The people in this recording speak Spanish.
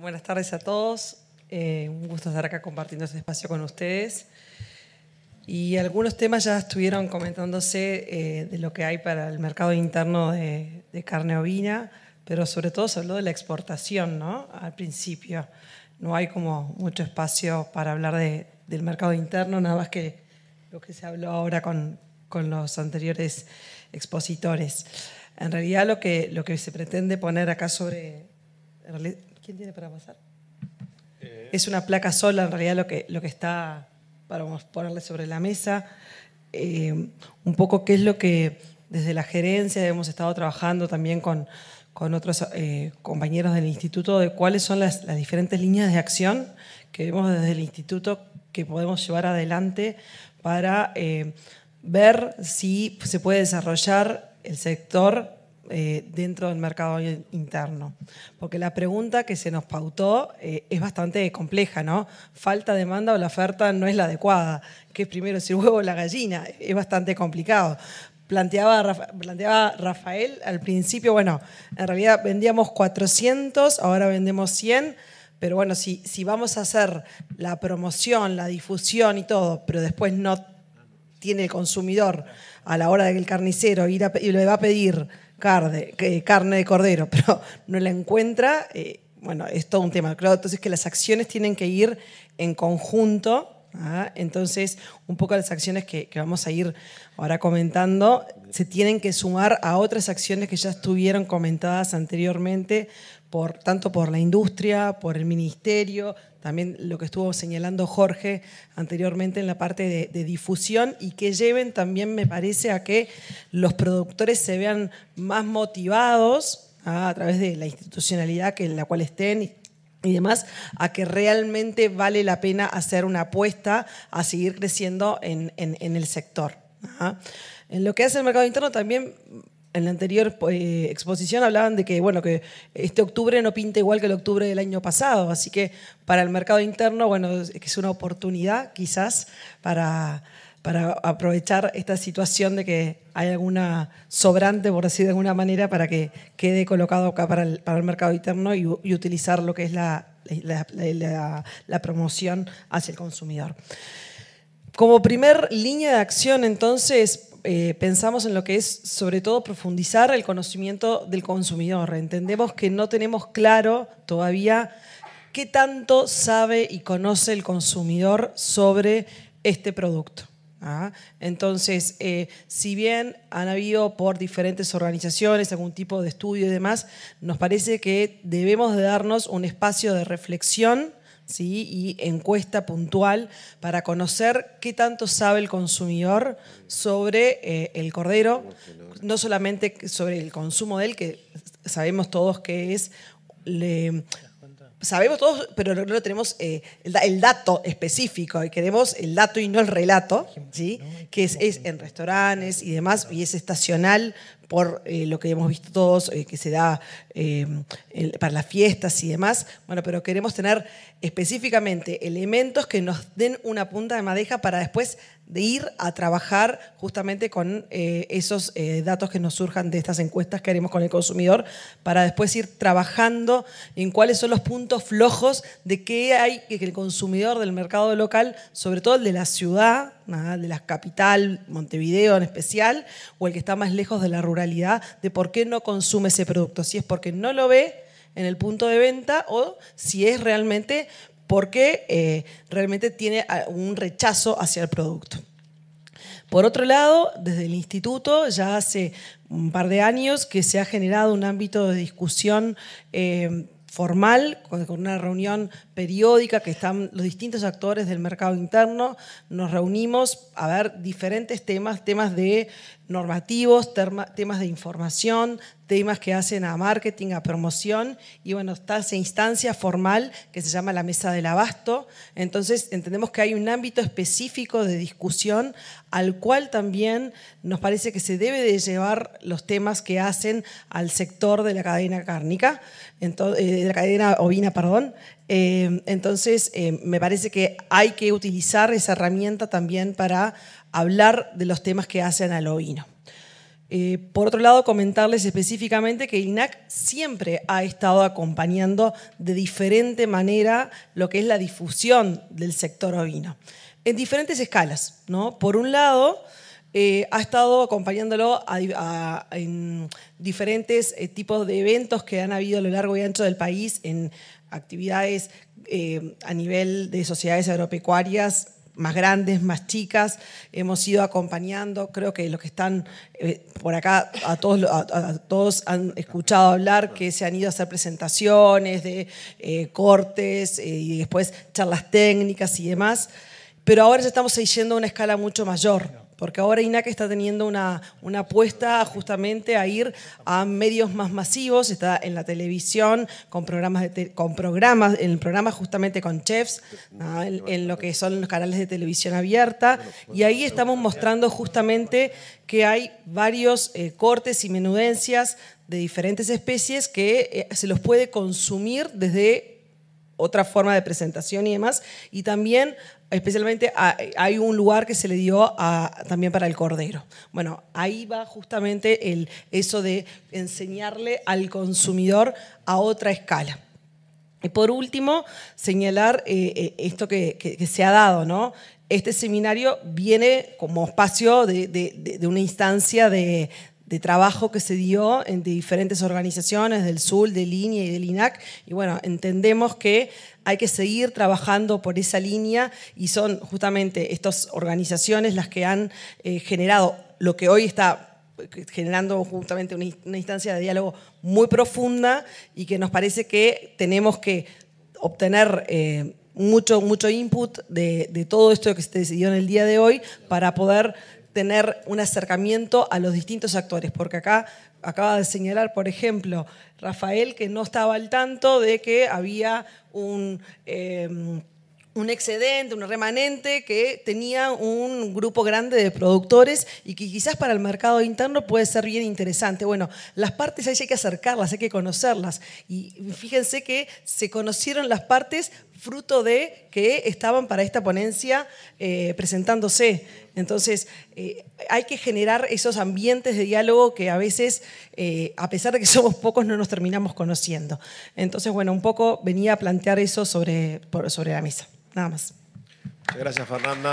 Buenas tardes a todos. Eh, un gusto estar acá compartiendo este espacio con ustedes. Y algunos temas ya estuvieron comentándose eh, de lo que hay para el mercado interno de, carne ovina, pero sobre todo se habló de la exportación, ¿no? Al principio. No hay como mucho espacio para hablar de, del mercado interno, nada más que lo que se habló ahora con, con los anteriores expositores. En realidad lo que, lo que se pretende poner acá sobre, ¿Quién tiene para pasar? Eh. Es una placa sola, en realidad, lo que, lo que está para ponerle sobre la mesa. Eh, un poco qué es lo que desde la gerencia hemos estado trabajando también con, con otros eh, compañeros del instituto, de cuáles son las, diferentes líneas de acción que vemos desde el instituto que podemos llevar adelante para ver si se puede desarrollar el sector eh, dentro del mercado interno? Porque la pregunta que se nos pautó eh, es bastante compleja, ¿no? Falta demanda o la oferta no es la adecuada, que es primero si el huevo o la gallina, es bastante complicado. Planteaba, Rafael al principio, bueno, en realidad vendíamos 400, ahora vendemos 100, pero bueno, si, si vamos a hacer la promoción, la difusión y todo, pero después no tiene el consumidor a la hora de que el carnicero y le va a pedir carne, carne de cordero, pero no la encuentra, eh, bueno, es todo un tema. Claro, entonces que las acciones tienen que ir en conjunto. ¿ah? Entonces, un poco las acciones que, vamos a ir ahora comentando se tienen que sumar a otras acciones que ya estuvieron comentadas anteriormente, por, tanto por la industria, por el ministerio, también lo que estuvo señalando Jorge anteriormente en la parte de, difusión y que lleven también, me parece, a que los productores se vean más motivados ¿ah? a, través de la institucionalidad en la cual estén y, demás, a que realmente vale la pena hacer una apuesta a seguir creciendo en el sector. En lo que hace el mercado interno también en la anterior eh, exposición hablaban de que, bueno, que este octubre no pinta igual que el octubre del año pasado, así que para el mercado interno, bueno, es que es una oportunidad quizás para, para aprovechar esta situación de que hay alguna sobrante, por decir de alguna manera, para que quede colocado acá para el, para el mercado interno y, utilizar lo que es la, la, la, la promoción hacia el consumidor. Como primer línea de acción, entonces, eh, pensamos en lo que es sobre todo profundizar el conocimiento del consumidor. Entendemos que no tenemos claro todavía qué tanto sabe y conoce el consumidor sobre este producto. ¿ah? Entonces, eh, si bien han habido por diferentes organizaciones algún tipo de estudio y demás, nos parece que debemos de darnos un espacio de reflexión ¿sí? y encuesta puntual para conocer qué tanto sabe el consumidor sobre eh, el cordero, no solamente sobre el consumo del él, que sabemos todos que es... sabemos todos, pero no tenemos eh, el, dato específico queremos el dato y no el relato, ¿sí? que es en restaurantes y demás, y es estacional, por eh, lo que hemos visto todos, eh, que se da eh, para las fiestas y demás. Bueno, pero queremos tener específicamente elementos que nos den una punta de madeja para después de ir a trabajar justamente con esos datos que nos surjan de estas encuestas que haremos con el consumidor, para después ir trabajando en cuáles son los puntos flojos de qué hay que el consumidor del mercado local, sobre todo el de la ciudad, de la capital, Montevideo en especial, o el que está más lejos de la ruralidad, de por qué no consume ese producto, si es porque no lo ve en el punto de venta o si es realmente porque eh, realmente tiene ah, un rechazo hacia el producto. Por otro lado, desde el instituto ya hace un par de años que se ha generado un ámbito de discusión eh, formal, con una reunión periódica que están los distintos actores del mercado interno. Nos reunimos a ver diferentes temas, temas de normativos, temas de información, temas que hacen a marketing, a promoción, y bueno, está esa instancia formal que se llama la mesa del abasto. Entonces, entendemos que hay un ámbito específico de discusión al cual también nos parece que se debe de llevar los temas que hacen al sector de la cadena cárnica, eh, de la cadena ovina, perdón. Em, entonces, em, me parece que hay que utilizar esa herramienta también para hablar de los temas que hacen al ovino. Eh, por otro lado, comentarles específicamente que INAC siempre ha estado acompañando de diferente manera lo que es la difusión del sector ovino, en diferentes escalas. ¿no? Por un lado, eh, ha estado acompañándolo en diferentes eh, tipos de eventos que han habido a lo largo y ancho del país, en actividades eh, a nivel de sociedades agropecuarias más grandes, más chicas, hemos ido acompañando, creo que los que están eh, por acá, a todos, a, todos han escuchado hablar que se han ido a hacer presentaciones de eh, cortes y después charlas técnicas y demás, pero ahora ya estamos yendo a una escala mucho mayor porque ahora INAC está teniendo una, una apuesta justamente a ir a medios más masivos, está en la televisión, con programas, con programas en programas justamente con chefs, en, lo que son los canales de televisión abierta, y ahí estamos mostrando justamente que hay varios eh, cortes y menudencias de diferentes especies que eh, se los puede consumir desde otra forma de presentación y demás. Y también, especialmente, hay un lugar que se le dio también para el cordero. Bueno, ahí va justamente el, eso de enseñarle al consumidor a otra escala. Y por último, señalar eh, eh, esto que, se ha dado, ¿no? Este seminario viene como espacio de una instancia de, de trabajo que se dio en diferentes organizaciones del SUL, de Línea y del INAC. Y bueno, entendemos que hay que seguir trabajando por esa línea y son justamente estas organizaciones las que han eh, generado lo que hoy está eh, generando justamente una, instancia de diálogo muy profunda y que nos parece que tenemos que obtener eh, mucho, mucho input de, todo esto que se decidió en el día de hoy para poder tener un acercamiento a los distintos actores, porque acá acaba de señalar, por ejemplo, Rafael, que no estaba al tanto de que había un... Em, un excedente, un remanente que tenía un grupo grande de productores y que quizás para el mercado interno puede ser bien interesante. Bueno, las partes hay que acercarlas, hay que conocerlas. Y fíjense que se conocieron las partes fruto de que estaban para esta ponencia eh, presentándose. Entonces, eh, hay que generar esos ambientes de diálogo que a veces, eh, a pesar de que somos pocos, no nos terminamos conociendo. Entonces, bueno, un poco venía a plantear eso sobre, sobre la mesa. Nada más. Muchas gracias, Fernanda.